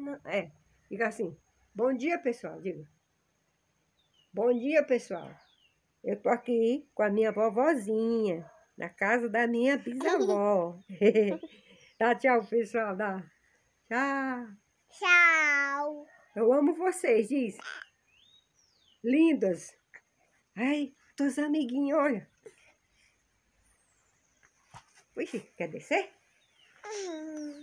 não. É. Diga assim. Bom dia, pessoal. Diga. Bom dia, pessoal. Eu tô aqui com a minha vovozinha, na casa da minha bisavó. Dá tchau, pessoal. Dá. Tchau. Tchau. Eu amo vocês, diz. Lindas. Ai, tuas amiguinhas, olha. Ui, quer descer? Uhum.